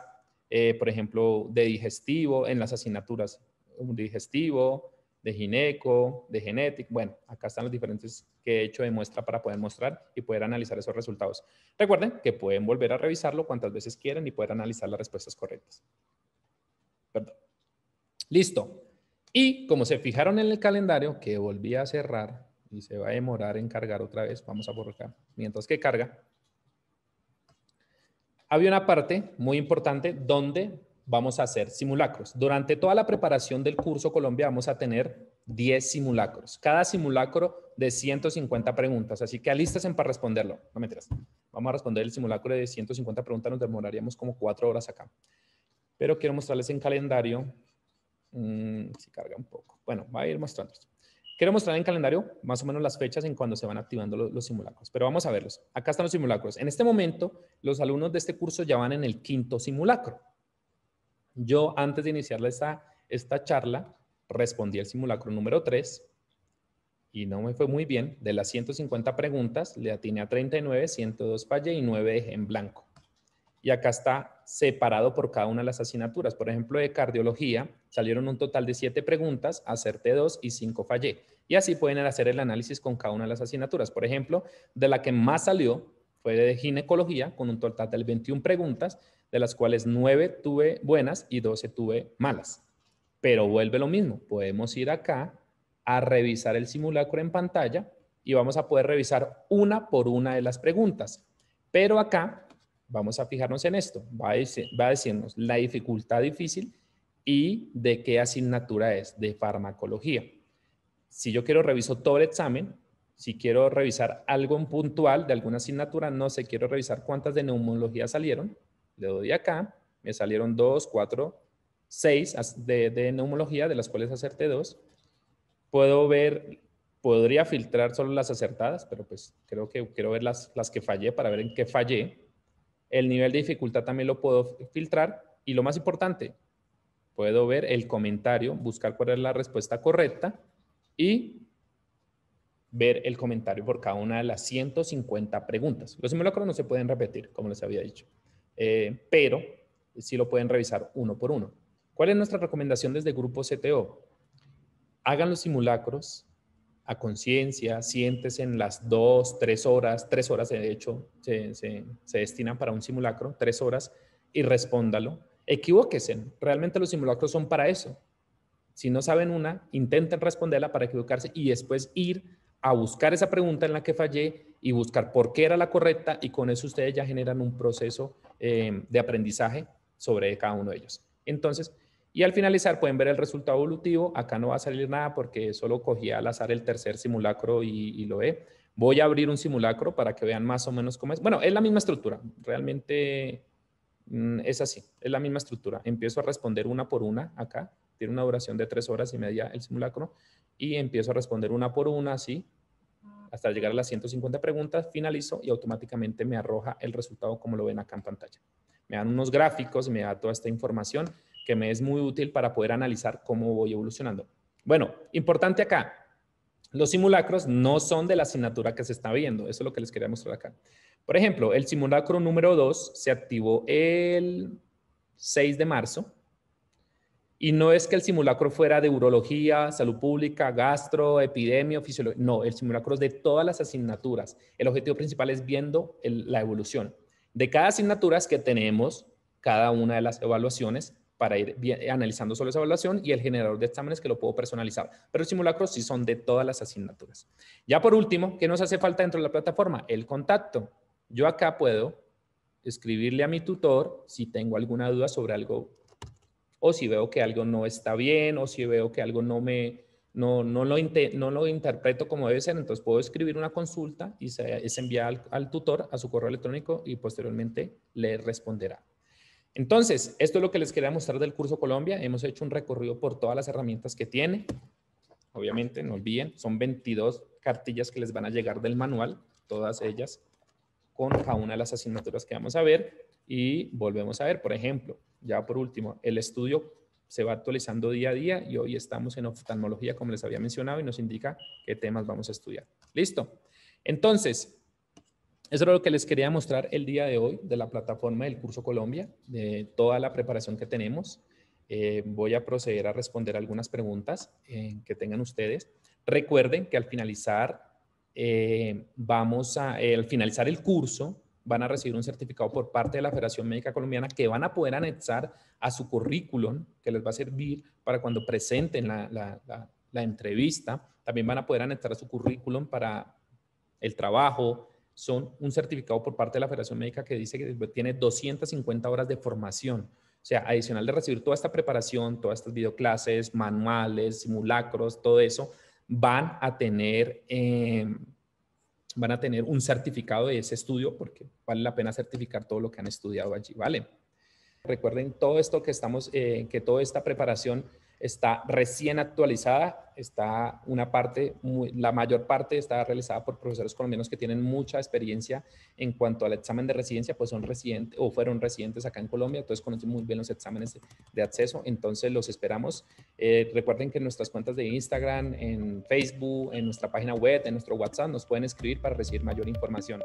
eh, por ejemplo, de digestivo en las asignaturas, un digestivo, de gineco, de genética. Bueno, acá están los diferentes que he hecho de muestra para poder mostrar y poder analizar esos resultados. Recuerden que pueden volver a revisarlo cuantas veces quieran y poder analizar las respuestas correctas. Perdón. Listo. Y como se fijaron en el calendario, que volví a cerrar y se va a demorar en cargar otra vez, vamos a borrar mientras que carga. Había una parte muy importante donde vamos a hacer simulacros. Durante toda la preparación del curso Colombia vamos a tener 10 simulacros. Cada simulacro de 150 preguntas. Así que alístense para responderlo. No me Vamos a responder el simulacro de 150 preguntas. Nos demoraríamos como cuatro horas acá. Pero quiero mostrarles en calendario. Mm, se si carga un poco. Bueno, va a ir mostrando. Quiero mostrar en calendario más o menos las fechas en cuando se van activando los, simulacros, pero vamos a verlos. Acá están los simulacros. En este momento, los alumnos de este curso ya van en el quinto simulacro. Yo, antes de iniciar esta, esta charla, respondí el simulacro número 3 y no me fue muy bien. De las 150 preguntas, le atiné a 39, 102 fallé y 9 en blanco. Y acá está separado por cada una de las asignaturas. Por ejemplo, de cardiología salieron un total de 7 preguntas, acerté 2 y 5 fallé. Y así pueden hacer el análisis con cada una de las asignaturas. Por ejemplo, de la que más salió fue de ginecología, con un total de 21 preguntas, de las cuales nueve tuve buenas y 12 tuve malas. Pero vuelve lo mismo, podemos ir acá a revisar el simulacro en pantalla y vamos a poder revisar una por una de las preguntas. Pero acá vamos a fijarnos en esto, va a, decirnos la dificultad difícil y de qué asignatura es, de farmacología. Si yo quiero reviso todo el examen, si quiero revisar algo puntual de alguna asignatura, no sé, quiero revisar cuántas de neumología salieron, le doy acá, me salieron 2, 4, 6 de, de neumología, de las cuales acerté dos Puedo ver, podría filtrar solo las acertadas, pero pues creo que quiero ver las, las que fallé para ver en qué fallé. El nivel de dificultad también lo puedo filtrar. Y lo más importante, puedo ver el comentario, buscar cuál es la respuesta correcta y ver el comentario por cada una de las 150 preguntas. Los simulacros no se pueden repetir, como les había dicho. Eh, pero sí lo pueden revisar uno por uno. ¿Cuál es nuestra recomendación desde Grupo CTO? Hagan los simulacros a conciencia, siéntese en las dos, tres horas, tres horas de hecho se, se destinan para un simulacro, tres horas, y respóndalo. Equivóquese, realmente los simulacros son para eso. Si no saben una, intenten responderla para equivocarse y después ir a buscar esa pregunta en la que fallé y buscar por qué era la correcta y con eso ustedes ya generan un proceso em, de aprendizaje sobre cada uno de ellos. Entonces, y al finalizar pueden ver el resultado evolutivo. Acá no va a salir nada porque solo cogí al azar el tercer simulacro y, lo he. Voy a abrir un simulacro para que vean más o menos cómo es. Bueno, es la misma estructura. Realmente mm, es así. Es la misma estructura. Empiezo a responder una por una acá. Tiene una duración de tres horas y media el simulacro. Y empiezo a responder una por una así hasta llegar a las 150 preguntas, finalizo y automáticamente me arroja el resultado como lo ven acá en pantalla. Me dan unos gráficos, me da toda esta información que me es muy útil para poder analizar cómo voy evolucionando. Bueno, importante acá, los simulacros no son de la asignatura que se está viendo, eso es lo que les quería mostrar acá. Por ejemplo, el simulacro número 2 se activó el 6 de marzo y no es que el simulacro fuera de urología, salud pública, gastro, epidemia, fisiología. No, el simulacro es de todas las asignaturas. El objetivo principal es viendo la evolución. De cada asignatura que tenemos cada una de las evaluaciones para ir analizando solo esa evaluación y el generador de exámenes que lo puedo personalizar. Pero el simulacro sí son de todas las asignaturas. Ya por último, ¿qué nos hace falta dentro de la plataforma? El contacto. Yo acá puedo escribirle a mi tutor si tengo alguna duda sobre algo o si veo que algo no está bien, o si veo que algo no me, no, no, lo, no lo interpreto como debe ser, entonces puedo escribir una consulta y se, envía al, tutor a su correo electrónico y posteriormente le responderá. Entonces, esto es lo que les quería mostrar del curso Colombia. Hemos hecho un recorrido por todas las herramientas que tiene. Obviamente, no olviden, son 22 cartillas que les van a llegar del manual, todas ellas, con cada una de las asignaturas que vamos a ver y volvemos a ver, por ejemplo, ya por último, el estudio se va actualizando día a día y hoy estamos en oftalmología, como les había mencionado, y nos indica qué temas vamos a estudiar. Listo. Entonces, eso es lo que les quería mostrar el día de hoy de la plataforma del Curso Colombia, de toda la preparación que tenemos. Eh, voy a proceder a responder algunas preguntas eh, que tengan ustedes. Recuerden que al finalizar, eh, vamos a, al finalizar el curso, van a recibir un certificado por parte de la Federación Médica Colombiana que van a poder anexar a su currículum, que les va a servir para cuando presenten la, entrevista. También van a poder anexar a su currículum para el trabajo. Son un certificado por parte de la Federación Médica que dice que tiene 250 horas de formación. O sea, adicional de recibir toda esta preparación, todas estas videoclases, manuales, simulacros, todo eso, van a tener... Eh, van a tener un certificado de ese estudio porque vale la pena certificar todo lo que han estudiado allí, ¿vale? Recuerden todo esto que estamos, eh, que toda esta preparación está recién actualizada está una parte, la mayor parte está realizada por profesores colombianos que tienen mucha experiencia en cuanto al examen de residencia, pues son residentes o fueron residentes acá en Colombia, entonces conocen muy bien los exámenes de, acceso, entonces los esperamos. Eh, recuerden que en nuestras cuentas de Instagram, en Facebook, en nuestra página web, en nuestro WhatsApp, nos pueden escribir para recibir mayor información.